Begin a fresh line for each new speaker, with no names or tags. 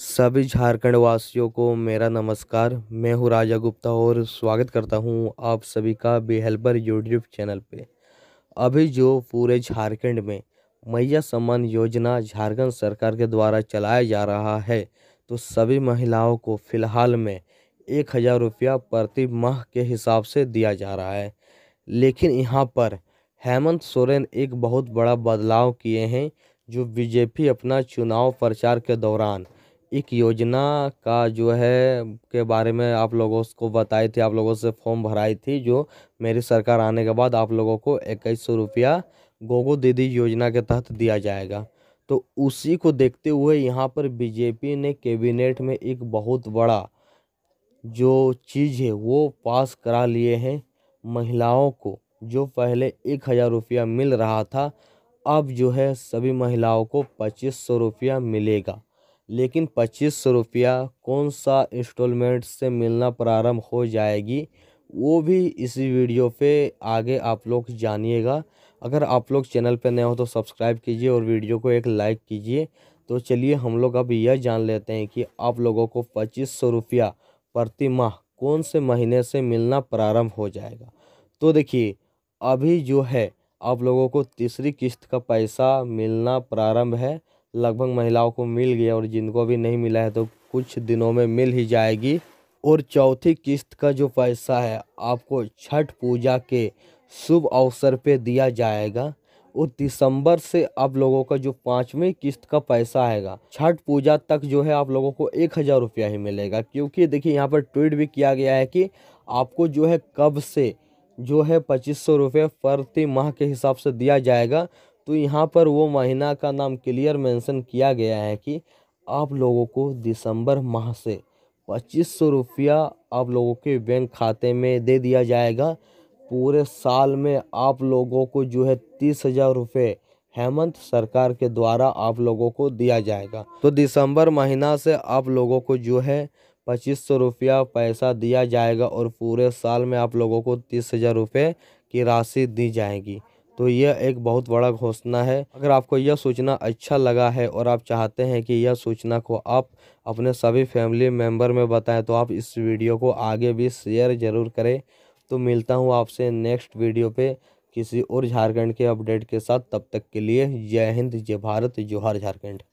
सभी झारखंड वासियों को मेरा नमस्कार मैं हूँ राजा गुप्ता और स्वागत करता हूँ आप सभी का बेहेल्पर यूट्यूब चैनल पे अभी जो पूरे झारखंड में मैया सम्मान योजना झारखंड सरकार के द्वारा चलाया जा रहा है तो सभी महिलाओं को फ़िलहाल में एक हज़ार रुपया प्रति माह के हिसाब से दिया जा रहा है लेकिन यहाँ पर हेमंत सोरेन एक बहुत बड़ा बदलाव किए हैं जो बीजेपी अपना चुनाव प्रचार के दौरान एक योजना का जो है के बारे में आप लोगों को बताई थी आप लोगों से फॉर्म भराई थी जो मेरी सरकार आने के बाद आप लोगों को इक्कीस सौ रुपया गोगो दीदी योजना के तहत दिया जाएगा तो उसी को देखते हुए यहाँ पर बीजेपी ने कैबिनेट में एक बहुत बड़ा जो चीज़ है वो पास करा लिए हैं महिलाओं को जो पहले एक हज़ार रुपया मिल रहा था अब जो है सभी महिलाओं को पच्चीस सौ रुपया मिलेगा लेकिन पच्चीस सौ रुपया कौन सा इंस्टॉलमेंट से मिलना प्रारंभ हो जाएगी वो भी इसी वीडियो पे आगे आप लोग जानिएगा अगर आप लोग चैनल पे नए हो तो सब्सक्राइब कीजिए और वीडियो को एक लाइक कीजिए तो चलिए हम लोग अब यह जान लेते हैं कि आप लोगों को पच्चीस सौ रुपया प्रति माह कौन से महीने से मिलना प्रारंभ हो जाएगा तो देखिए अभी जो है आप लोगों को तीसरी किस्त का पैसा मिलना प्रारंभ है लगभग महिलाओं को मिल गया और जिनको भी नहीं मिला है तो कुछ दिनों में मिल ही जाएगी और चौथी किस्त का जो पैसा है आपको छठ पूजा के शुभ अवसर पे दिया जाएगा और दिसंबर से आप लोगों का जो पाँचवीं किस्त का पैसा आएगा छठ पूजा तक जो है आप लोगों को एक हज़ार रुपया ही मिलेगा क्योंकि देखिए यहाँ पर ट्वीट भी किया गया है कि आपको जो है कब से जो है पच्चीस सौ रुपये प्रति माह के हिसाब से दिया जाएगा तो यहाँ पर वो महीना का नाम क्लियर मेंशन किया गया है कि आप लोगों को दिसंबर माह से पच्चीस सौ रुपया आप लोगों के बैंक खाते में दे दिया जाएगा पूरे साल में आप लोगों को जो है तीस हज़ार रुपये हेमंत सरकार के द्वारा आप लोगों को दिया जाएगा तो दिसंबर महीना से आप लोगों को जो है पच्चीस सौ रुपया पैसा दिया जाएगा और पूरे साल में आप लोगों को तीस हज़ार रुपये की राशि दी जाएगी तो यह एक बहुत बड़ा घोषणा है अगर आपको यह सूचना अच्छा लगा है और आप चाहते हैं कि यह सूचना को आप अपने सभी फैमिली मेम्बर में बताएं तो आप इस वीडियो को आगे भी शेयर ज़रूर करें तो मिलता हूँ आपसे नेक्स्ट वीडियो पे किसी और झारखंड के अपडेट के साथ तब तक के लिए जय हिंद जय भारत जय हर झारखंड